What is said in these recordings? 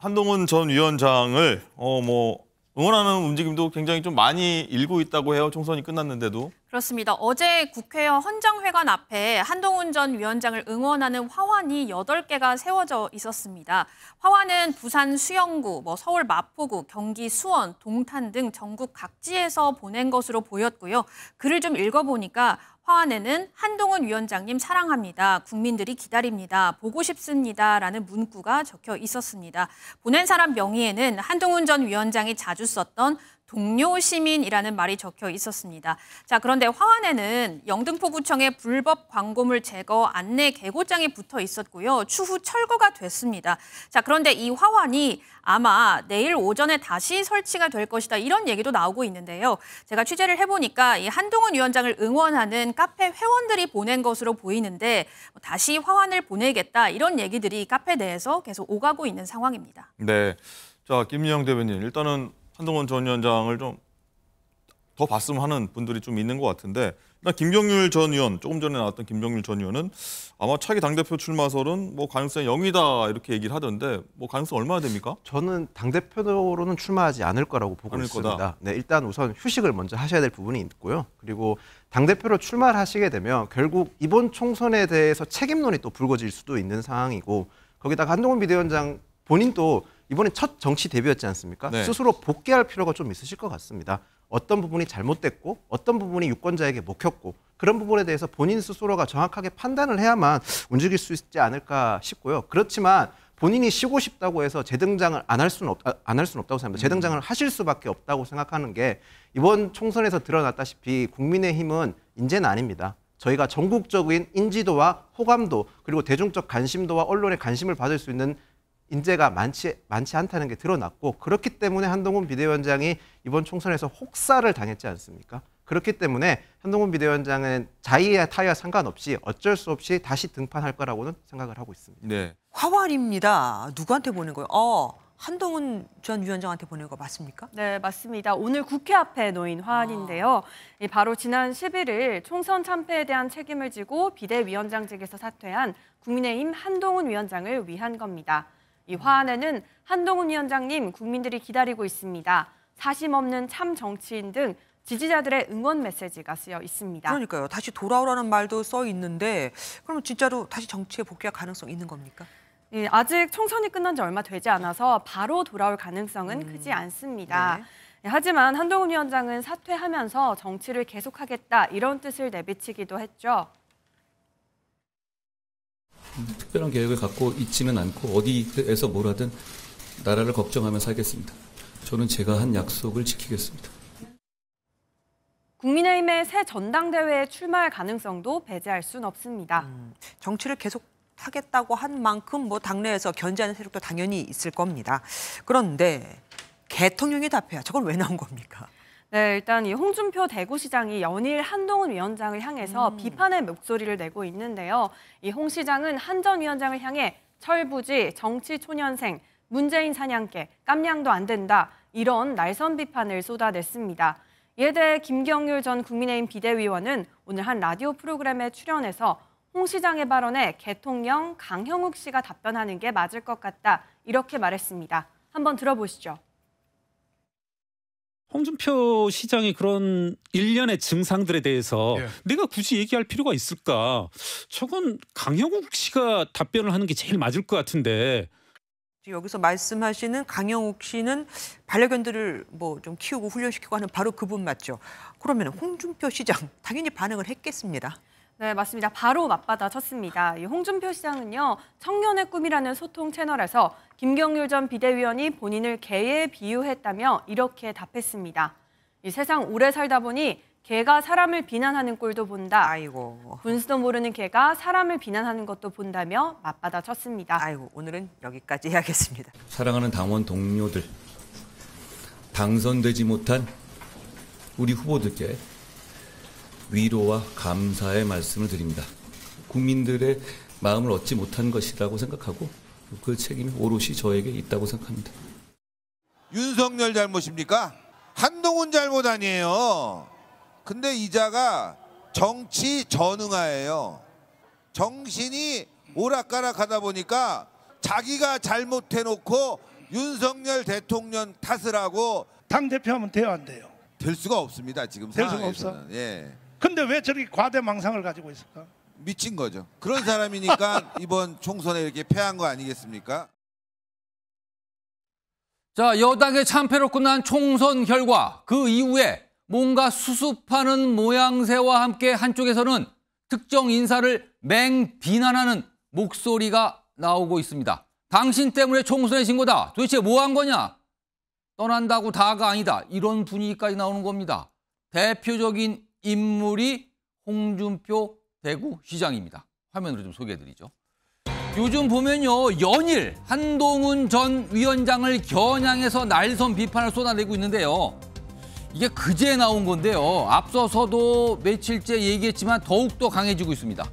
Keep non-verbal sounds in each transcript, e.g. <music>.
한동훈 전 위원장을 어 뭐 응원하는 움직임도 굉장히 좀 많이 일고 있다고 해요. 총선이 끝났는데도. 그렇습니다. 어제 국회의헌정회관 앞에 한동훈 전 위원장을 응원하는 화환이 여덟 개가 세워져 있었습니다. 화환은 부산 수영구, 뭐 서울 마포구, 경기 수원, 동탄 등 전국 각지에서 보낸 것으로 보였고요. 글을 좀 읽어보니까 화환에는 한동훈 위원장님 사랑합니다. 국민들이 기다립니다. 보고 싶습니다. 라는 문구가 적혀 있었습니다. 보낸 사람 명의에는 한동훈 전 위원장이 자주 썼던 동료 시민이라는 말이 적혀 있었습니다. 자, 그런데 화환에는 영등포구청의 불법 광고물 제거 안내 개고장이 붙어 있었고요. 추후 철거가 됐습니다. 자, 그런데 이 화환이 아마 내일 오전에 다시 설치가 될 것이다. 이런 얘기도 나오고 있는데요. 제가 취재를 해보니까 이 한동훈 위원장을 응원하는 카페 회원들이 보낸 것으로 보이는데 뭐 다시 화환을 보내겠다. 이런 얘기들이 카페 내에서 계속 오가고 있는 상황입니다. 네. 자, 김영 대변인, 일단은 한동훈 전 위원장을 좀 더 봤으면 하는 분들이 좀 있는 것 같은데 일단 김경률 전 의원 조금 전에 나왔던 김경률 전 의원은 아마 차기 당 대표 출마설은 뭐 가능성 영이다 이렇게 얘기를 하던데 뭐 가능성 얼마나 됩니까? 저는 당 대표로는 출마하지 않을 거라고 보고 않을 있습니다. 거다. 네, 일단 우선 휴식을 먼저 하셔야 될 부분이 있고요. 그리고 당 대표로 출마를 하시게 되면 결국 이번 총선에 대해서 책임론이 또 불거질 수도 있는 상황이고 거기다가 한동훈 비대위원장 본인도 이번에첫 정치 데뷔였지 않습니까? 네. 스스로 복귀할 필요가 좀 있으실 것 같습니다. 어떤 부분이 잘못됐고 어떤 부분이 유권자에게 먹혔고 그런 부분에 대해서 본인 스스로가 정확하게 판단을 해야만 움직일 수 있지 않을까 싶고요. 그렇지만 본인이 쉬고 싶다고 해서 재등장을 안 할 수는 없, 아, 안할 수는 없다고 생각합니다. 음. 재등장을 하실 수밖에 없다고 생각하는 게 이번 총선에서 드러났다시피 국민의힘은 인재는 아닙니다. 저희가 전국적인 인지도와 호감도 그리고 대중적 관심도와 언론의 관심을 받을 수 있는 인재가 많지, 많지 않다는 게 드러났고 그렇기 때문에 한동훈 비대위원장이 이번 총선에서 혹사를 당했지 않습니까? 그렇기 때문에 한동훈 비대위원장은 자의와 타의와 상관없이 어쩔 수 없이 다시 등판할 거라고는 생각을 하고 있습니다. 네. 화활입니다. 누구한테 보낸 거예요? 어. 한동훈 전 위원장한테 보낸 거 맞습니까? 네, 맞습니다. 오늘 국회 앞에 놓인 화환인데요. 아. 바로 지난 11일 총선 참패에 대한 책임을 지고 비대위원장직에서 사퇴한 국민의힘 한동훈 위원장을 위한 겁니다. 이화안에는 한동훈 위원장님 국민들이 기다리고 있습니다. 사심 없는 참 정치인 등 지지자들의 응원 메시지가 쓰여 있습니다. 그러니까요. 다시 돌아오라는 말도 써 있는데 그럼 진짜로 다시 정치에 복귀할 가능성 있는 겁니까? 예, 아직 총선이 끝난 지 얼마 되지 않아서 바로 돌아올 가능성은 음, 크지 않습니다. 네. 예, 하지만 한동훈 위원장은 사퇴하면서 정치를 계속하겠다 이런 뜻을 내비치기도 했죠. 특별한 계획을 갖고 있지는 않고 어디에서 뭘 하든 나라를 걱정하며 살겠습니다. 저는 제가 한 약속을 지키겠습니다. 국민의힘의 새 전당대회에 출마할 가능성도 배제할 순 없습니다. 음, 정치를 계속 하겠다고 한 만큼 뭐 당내에서 견제하는 세력도 당연히 있을 겁니다. 그런데 대통령이 답해야 저건 왜 나온 겁니까? 네, 일단 이 홍준표 대구시장이 연일 한동훈 위원장을 향해서 음. 비판의 목소리를 내고 있는데요. 이 홍 시장은 한 전 위원장을 향해 철부지, 정치초년생, 문재인 사냥개, 깜냥도 안 된다 이런 날선 비판을 쏟아냈습니다. 이에 대해 김경률 전 국민의힘 비대위원은 오늘 한 라디오 프로그램에 출연해서 홍 시장의 발언에 대통령 강형욱 씨가 답변하는 게 맞을 것 같다 이렇게 말했습니다. 한번 들어보시죠. 홍준표 시장이 그런 일련의 증상들에 대해서 예. 내가 굳이 얘기할 필요가 있을까? 저건 강영욱 씨가 답변을 하는 게 제일 맞을 것 같은데. 여기서 말씀하시는 강영욱 씨는 반려견들을 뭐 좀 키우고 훈련시키고 하는 바로 그분 맞죠? 그러면 홍준표 시장 당연히 반응을 했겠습니다. 네, 맞습니다. 바로 맞받아 쳤습니다. 홍준표 시장은요, 청년의 꿈이라는 소통 채널에서 김경률 전 비대위원이 본인을 개에 비유했다며 이렇게 답했습니다. 이 세상 오래 살다 보니 개가 사람을 비난하는 꼴도 본다. 아이고. 분수도 모르는 개가 사람을 비난하는 것도 본다며 맞받아 쳤습니다. 아이고, 오늘은 여기까지 해야겠습니다. 사랑하는 당원 동료들, 당선되지 못한 우리 후보들께 위로와 감사의 말씀을 드립니다. 국민들의 마음을 얻지 못한 것이라고 생각하고 그 책임이 오롯이 저에게 있다고 생각합니다. 윤석열 잘못입니까? 한동훈 잘못 아니에요. 근데 이자가 정치 전응하예요. 정신이 오락가락하다 보니까 자기가 잘못해놓고 윤석열 대통령 탓을 하고 당 대표하면 돼요 안 돼요? 될 수가 없습니다 지금 상황에서는. 수가 없어. 예. 근데 왜 저렇게 과대망상을 가지고 있을까? 미친 거죠. 그런 사람이니까 <laughs> 이번 총선에 이렇게 패한 거 아니겠습니까? 자, 여당의 참패로 끝난 총선 결과 그 이후에 뭔가 수습하는 모양새와 함께 한쪽에서는 특정 인사를 맹 비난하는 목소리가 나오고 있습니다. 당신 때문에 총선에 진 거다. 도대체 뭐 한 거냐? 떠난다고 다가 아니다. 이런 분위기까지 나오는 겁니다. 대표적인 인물이 홍준표 대구시장입니다. 화면으로 좀 소개해드리죠. 요즘 보면요 연일 한동훈 전 위원장을 겨냥해서 날선 비판을 쏟아내고 있는데요. 이게 그제 나온 건데요. 앞서서도 며칠째 얘기했지만 더욱더 강해지고 있습니다.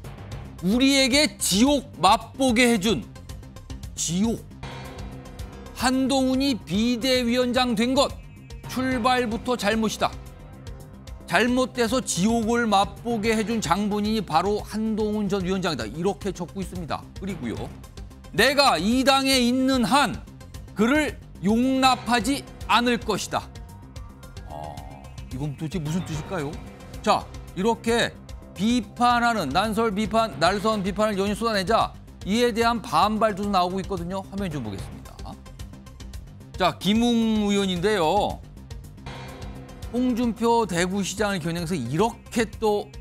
우리에게 지옥 맛보게 해준 지옥. 한동훈이 비대위원장 된 것 출발부터 잘못이다. 잘못돼서 지옥을 맛보게 해준 장본인이 바로 한동훈 전 위원장이다. 이렇게 적고 있습니다. 그리고요. 내가 이 당에 있는 한 그를 용납하지 않을 것이다. 아, 이건 도대체 무슨 뜻일까요? 자, 이렇게 비판하는 난설 비판, 날선 비판을 연일 쏟아내자 이에 대한 반발도 나오고 있거든요. 화면 좀 보겠습니다. 자, 김웅 의원인데요. 홍준표 대구시장을 겨냥해서 이렇게 또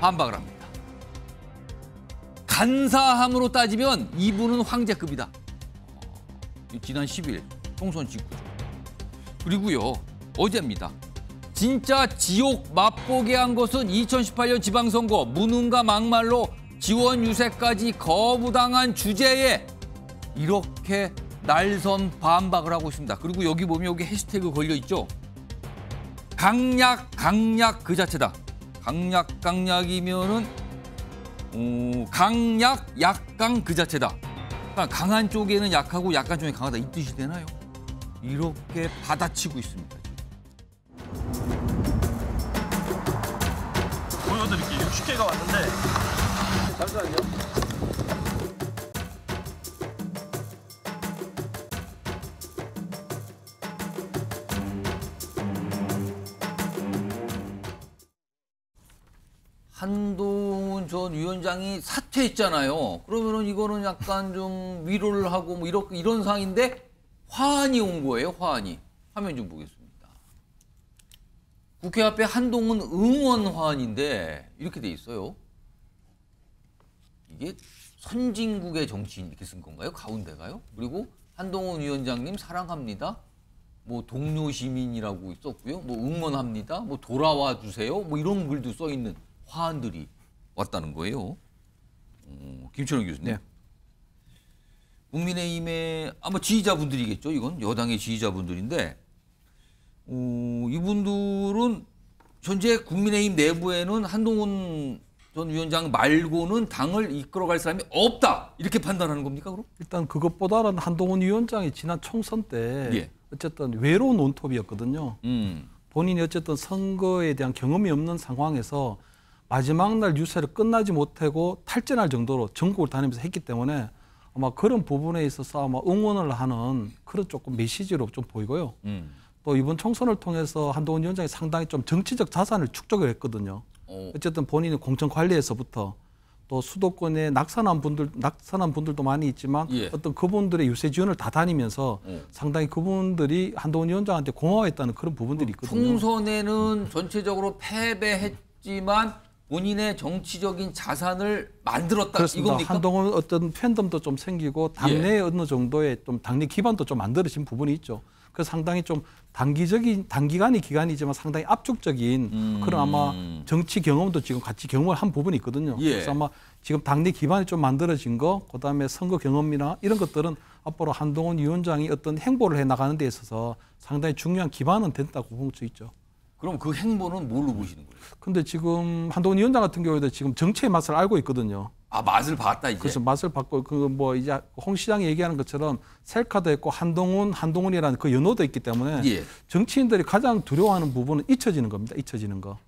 반박을 합니다. 간사함으로 따지면 이분은 황제급이다. 지난 10일 총선 직후죠. 그리고요, 어제입니다. 진짜 지옥 맛보게 한 것은 2018년 지방선거 무능과 막말로 지원 유세까지 거부당한 주제에 이렇게 날선 반박을 하고 있습니다. 그리고 여기 보면 여기 해시태그 걸려 있죠. 강약 강약 그 자체다. 강약 강약이면은 어, 강약 약강 그 자체다. 그러니까 강한 쪽에는 약하고 약간 쪽에 강하다 이 뜻이 되나요? 이렇게 받아치고 있습니다. 보여드릴게요. 60개가 왔는데 잠시만요. 한동훈 전 위원장이 사퇴했잖아요. 그러면은 이거는 약간 좀 위로를 하고 뭐이렇 이런 상인데 화환이 온 거예요. 화환이. 화면 좀 보겠습니다. 국회 앞에 한동훈 응원 화환인데 이렇게 돼 있어요. 이게 선진국의 정치인 이렇게 쓴 건가요? 가운데가요? 그리고 한동훈 위원장님 사랑합니다. 뭐 동료 시민이라고 썼고요. 뭐 응원합니다. 뭐 돌아와 주세요. 뭐 이런 글도 써 있는 화환들이 왔다는 거예요. 어, 김철웅 교수님. 네. 국민의힘의 아마 지지자분들이겠죠. 이건 여당의 지지자분들인데 어, 이분들은 현재 국민의힘 내부에는 한동훈 전 위원장 말고는 당을 이끌어갈 사람이 없다 이렇게 판단하는 겁니까 그럼? 일단 그것보다는 한동훈 위원장이 지난 총선 때 예. 어쨌든 외로운 온톱이었거든요. 음. 본인이 어쨌든 선거에 대한 경험이 없는 상황에서 마지막 날 유세를 끝나지 못하고 탈진할 정도로 전국을 다니면서 했기 때문에 아마 그런 부분에 있어서 아마 응원을 하는 그런 조금 메시지로 좀 보이고요. 음. 또 이번 총선을 통해서 한동훈 위원장이 상당히 좀 정치적 자산을 축적을 했거든요. 오. 어. 어쨌든 본인이 공천 관리에서부터 또 수도권에 낙선한 분들 낙선한 분들도 많이 있지만 예. 어떤 그분들의 유세 지원을 다 다니면서 예. 상당히 그분들이 한동훈 위원장한테 고마워했다는 그런 부분들이 그 있거든요. 총선에는 전체적으로 패배했지만 본인의 정치적인 자산을 만들었다 그렇습니다. 이겁니까? 한동훈 어떤 팬덤도 좀 생기고 당내에 예. 어느 정도의 좀 당내 기반도 좀 만들어진 부분이 있죠. 그 상당히 좀 단기적인 단기간이 기간이지만 상당히 압축적인 음. 그런 아마 정치 경험도 지금 같이 경험을 한 부분이 있거든요. 예. 그래서 아마 지금 당내 기반이 좀 만들어진 거, 그다음에 선거 경험이나 이런 것들은 앞으로 한동훈 위원장이 어떤 행보를 해 나가는 데 있어서 상당히 중요한 기반은 된다고 볼 수 있죠. 그럼 그 행보는 뭘로 보시는 거예요? 근데 지금 한동훈 위원장 같은 경우에도 지금 정치의 맛을 알고 있거든요. 아 맛을 봤다 이제. 그래서 맛을 봤고 그 뭐 이제 홍 시장이 얘기하는 것처럼 셀카도 있고 한동훈 한동훈이라는 그 연호도 있기 때문에 예. 정치인들이 가장 두려워하는 부분은 잊혀지는 겁니다. 잊혀지는 거.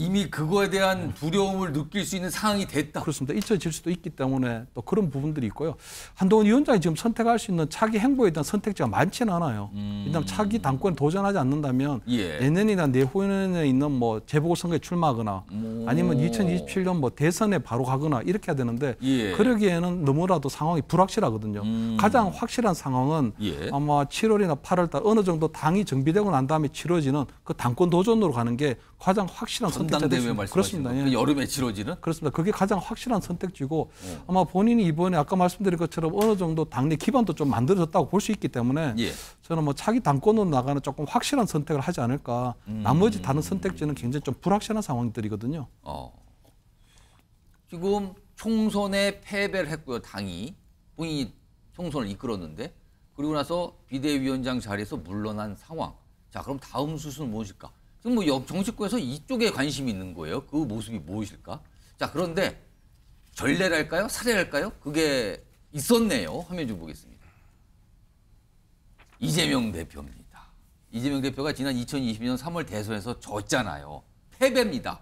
이미 그거에 대한 두려움을 느낄 수 있는 상황이 됐다. 그렇습니다. 잊혀질 수도 있기 때문에 또 그런 부분들이 있고요. 한동훈 위원장이 지금 선택할 수 있는 차기 행보에 대한 선택지가 많지는 않아요. 음. 일단 차기 당권에 도전하지 않는다면 예. 내년이나 내후년에 있는 뭐 재보궐선거에 출마하거나 오. 아니면 2027년 뭐 대선에 바로 가거나 이렇게 해야 되는데 예. 그러기에는 너무나도 상황이 불확실하거든요. 음. 가장 확실한 상황은 예. 아마 7월이나 8월달 어느 정도 당이 정비되고 난 다음에 치러지는 그 당권 도전으로 가는 게 가장 확실한 선택. 분당 대회 말씀 그렇습니다. 그 예. 그 여름에 치러지는 그렇습니다. 그게 가장 확실한 선택지고 예. 아마 본인이 이번에 아까 말씀드린 것처럼 어느 정도 당내 기반도 좀 만들어졌다고 볼 수 있기 때문에 예. 저는 뭐 차기 당권으로 나가는 조금 확실한 선택을 하지 않을까. 음. 나머지 다른 선택지는 굉장히 좀 불확실한 상황들이거든요. 어. 지금 총선에 패배를 했고요. 당이 본인이 총선을 이끌었는데 그리고 나서 비대위원장 자리에서 물러난 상황. 자, 그럼 다음 수순은 무엇일까? 지금 뭐 정치권에서 이쪽에 관심이 있는 거예요. 그 모습이 무엇일까? 자, 그런데 전례랄까요? 사례랄까요? 그게 있었네요. 화면 좀 보겠습니다. 이재명 대표입니다. 이재명 대표가 지난 2022년 3월 대선에서 졌잖아요. 패배입니다.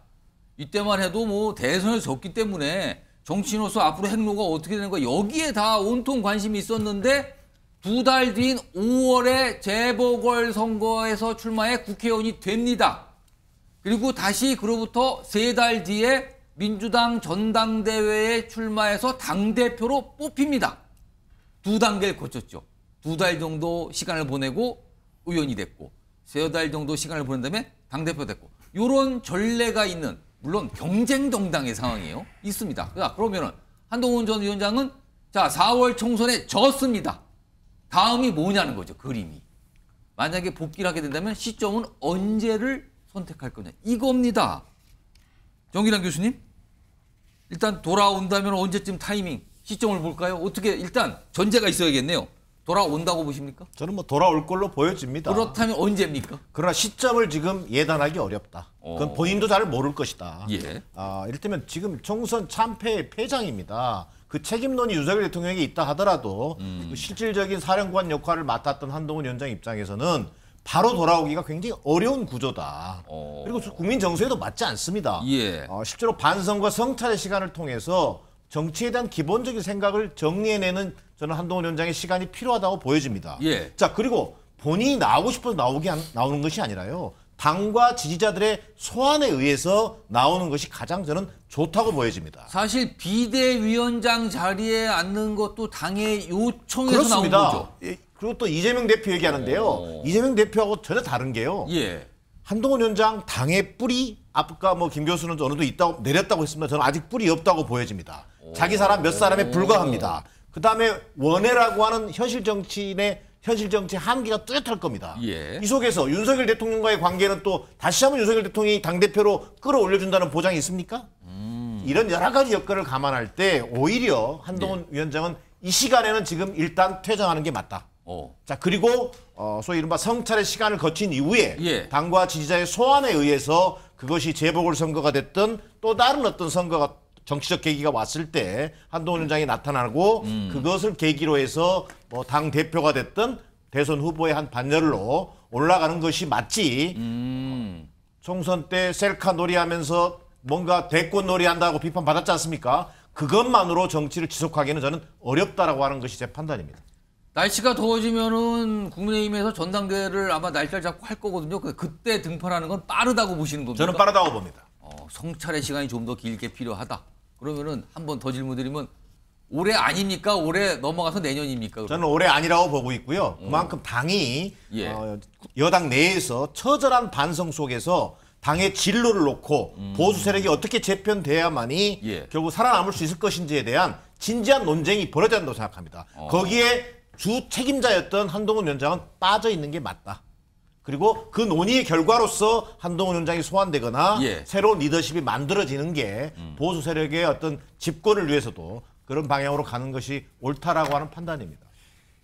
이때만 해도 뭐 대선을 졌기 때문에 정치인으로서 앞으로 행로가 어떻게 되는 가 여기에 다 온통 관심이 있었는데 두달 뒤인 5월에 재보궐선거에서 출마해 국회의원이 됩니다. 그리고 다시 그로부터 세 달 뒤에 민주당 전당대회에 출마해서 당대표로 뽑힙니다. 두 단계를 거쳤죠. 두 달 정도 시간을 보내고 의원이 됐고 세 달 정도 시간을 보낸 다음에 당대표 됐고 이런 전례가 있는 물론 경쟁 정당의 상황이에요. 있습니다. 그러면은 니까그러 한동훈 전 위원장은 자 4월 총선에 졌습니다. 다음이 뭐냐는 거죠. 그림이. 만약에 복귀를 하게 된다면 시점은 언제를 선택할 거냐. 이겁니다. 정기란 교수님. 일단 돌아온다면 언제쯤 타이밍, 시점을 볼까요? 어떻게 일단 전제가 있어야겠네요. 돌아온다고 보십니까? 저는 뭐 돌아올 걸로 보여집니다. 그렇다면 언제입니까? 그러나 시점을 지금 예단하기 어렵다. 그건 어. 본인도 잘 모를 것이다. 예. 아, 이를테면 지금 총선 참패의 패장입니다. 그 책임론이 윤석열 대통령에게 있다 하더라도 음. 그 실질적인 사령관 역할을 맡았던 한동훈 위원장 입장에서는 바로 돌아오기가 굉장히 어려운 구조다. 어. 그리고 국민 정서에도 맞지 않습니다. 예. 어, 실제로 반성과 성찰의 시간을 통해서 정치에 대한 기본적인 생각을 정리해내는 저는 한동훈 위원장의 시간이 필요하다고 보여집니다. 예. 자 그리고 본인이 나오고 싶어서 나오기 안, 나오는 것이 아니라요. 당과 지지자들의 소환에 의해서 나오는 것이 가장 저는 좋다고 보여집니다. 사실 비대위원장 자리에 앉는 것도 당의 요청에서 그렇습니다. 나온 거죠. 예, 그리고 또 이재명 대표 얘기하는데요. 오. 어. 이재명 대표하고 전혀 다른 게요. 예. 한동훈 위원장 당의 뿌리 아까 뭐김 교수는 어느 정도 있다고 내렸다고 했습니다. 저는 아직 뿌리 없다고 보여집니다. 오. 자기 사람 몇 사람에 불과합니다. 그다음에 원해라고 하는 현실 정치인의 현실 정치 한계가 뚜렷할 겁니다. 예. 이 속에서 윤석열 대통령과의 관계는 또 다시 한번 윤석열 대통령이 당대표로 끌어올려준다는 보장이 있습니까? 음. 이런 여러 가지 여건을 감안할 때 오히려 한동훈 예. 위원장은 이 시간에는 지금 일단 퇴장하는 게 맞다. 오. 어. 자 그리고 어, 소위 이른바 성찰의 시간을 거친 이후에 예. 당과 지지자의 소환에 의해서 그것이 재보궐선거가 됐든 또 다른 어떤 선거가 정치적 계기가 왔을 때 한동훈 위원장이 나타나고 음. 그것을 계기로 해서 뭐 당 대표가 됐던 대선 후보의 한 반열로 올라가는 것이 맞지. 음. 총선 때 셀카 놀이하면서 뭔가 대권 놀이한다고 비판받았지 않습니까? 그것만으로 정치를 지속하기는 저는 어렵다라고 하는 것이 제 판단입니다. 날씨가 더워지면은 국민의힘에서 전당대회를 아마 날짜를 잡고 할 거거든요. 그 그때 등판하는 건 빠르다고 보시는 겁니까? 저는 빠르다고 봅니다. 어, 성찰의 시간이 좀 더 길게 필요하다. 그러면은 한 번 더 질문드리면 올해 아닙니까? 올해 넘어가서 내년입니까? 저는 올해 아니라고 보고 있고요. 어. 그만큼 당이 예. 어, 여당 내에서 처절한 반성 속에서 당의 진로를 놓고 음. 보수 세력이 어떻게 재편돼야만이 예. 결국 살아남을 수 있을 것인지에 대한 진지한 논쟁이 벌어져야 한다고 생각합니다. 어. 거기에 주 책임자였던 한동훈 위원장은 빠져 있는 게 맞다. 그리고 그 논의의 결과로서 한동훈 위원장이 소환되거나 예. 새로운 리더십이 만들어지는 게 음. 보수 세력의 어떤 집권을 위해서도 그런 방향으로 가는 것이 옳다라고 하는 판단입니다.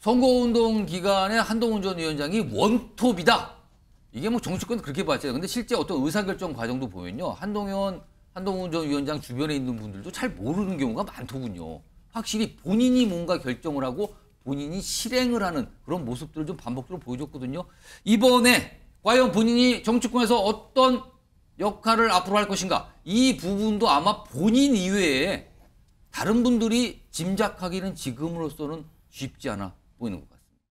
선거운동 기간에 한동훈 전 위원장이 원톱이다. 이게 뭐 정치권 그렇게 봤잖요 근데 실제 어떤 의사결정 과정도 보면요. 한동훈, 한동훈 전 위원장 주변에 있는 분들도 잘 모르는 경우가 많더군요. 확실히 본인이 뭔가 결정을 하고 본인이 실행을 하는 그런 모습들을 좀 반복적으로 보여줬거든요. 이번에 과연 본인이 정치권에서 어떤 역할을 앞으로 할 것인가 이 부분도 아마 본인 이외에 다른 분들이 짐작하기는 지금으로서는 쉽지 않아 보이는 것 같아요.